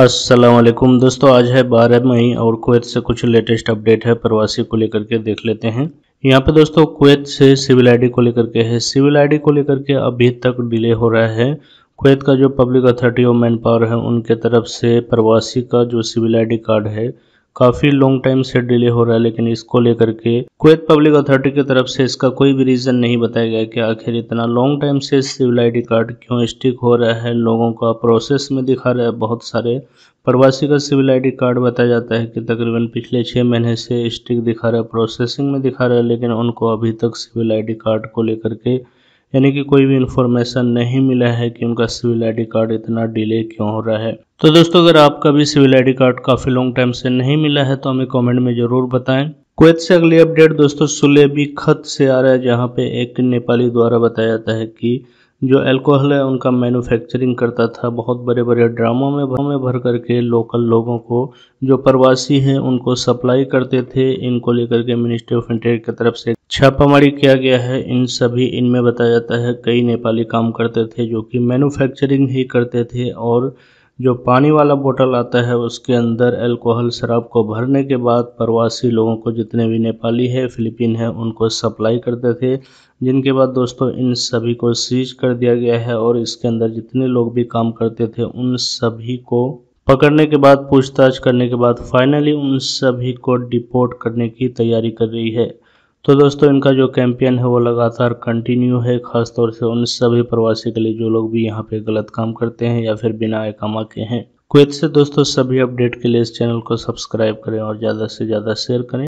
असलकुम दोस्तों आज है 12 मई और कुवैत से कुछ लेटेस्ट अपडेट है प्रवासी को लेकर के देख लेते हैं यहाँ पे दोस्तों कुवैत से सिविल आईडी को लेकर के है सिविल आईडी को लेकर के अभी तक डिले हो रहा है कुवैत का जो public authority of manpower है उनके तरफ से प्रवासी का जो सिविल आईडी कार्ड है काफी लॉन्ग टाइम से डिले हो रहा है लेकिन इसको लेकर के कुवैत पब्लिक अथॉरिटी की तरफ से इसका कोई भी रीजन नहीं बताया गया कि आखिर इतना लॉन्ग टाइम से सिविल आई कार्ड क्यों स्टिक हो रहा है लोगों का प्रोसेस में दिखा रहा है बहुत सारे प्रवासी का सिविल आई कार्ड बताया जाता है कि तकरीबन पिछले छः महीने से स्टिक दिखा रहा है प्रोसेसिंग में दिखा रहा है लेकिन उनको अभी तक सिविल आई कार्ड को लेकर के यानी कि कोई भी इन्फॉर्मेशन नहीं मिला है कि उनका सिविल आईडी कार्ड इतना डिले क्यों हो रहा है तो दोस्तों अगर आपका भी सिविल आईडी कार्ड काफ़ी लॉन्ग टाइम से नहीं मिला है तो हमें कमेंट में ज़रूर बताएं कुवैत से अगली अपडेट दोस्तों सुलेबी खत से आ रहा है जहाँ पे एक नेपाली द्वारा बताया जाता है कि जो अल्कोहल है उनका मैन्युफैक्चरिंग करता था बहुत बड़े बड़े ड्रामों में में भर करके लोकल लोगों को जो प्रवासी हैं उनको सप्लाई करते थे इनको लेकर के मिनिस्ट्री ऑफ इंटीरियर की तरफ से छापामारी किया गया है इन सभी इनमें बताया जाता है कई नेपाली काम करते थे जो कि मैन्युफैक्चरिंग ही करते थे और जो पानी वाला बोतल आता है उसके अंदर अल्कोहल शराब को भरने के बाद प्रवासी लोगों को जितने भी नेपाली है फिलिपिन है उनको सप्लाई करते थे जिनके बाद दोस्तों इन सभी को सीज कर दिया गया है और इसके अंदर जितने लोग भी काम करते थे उन सभी को पकड़ने के बाद पूछताछ करने के बाद फाइनली उन सभी को डिपोर्ट करने की तैयारी कर रही है तो दोस्तों इनका जो कैंपेन है वो लगातार कंटिन्यू है खासतौर से उन सभी प्रवासी के लिए जो लोग भी यहाँ पे गलत काम करते हैं या फिर बिना एकामा के हैं कुछ से दोस्तों सभी अपडेट के लिए इस चैनल को सब्सक्राइब करें और ज़्यादा से ज़्यादा शेयर करें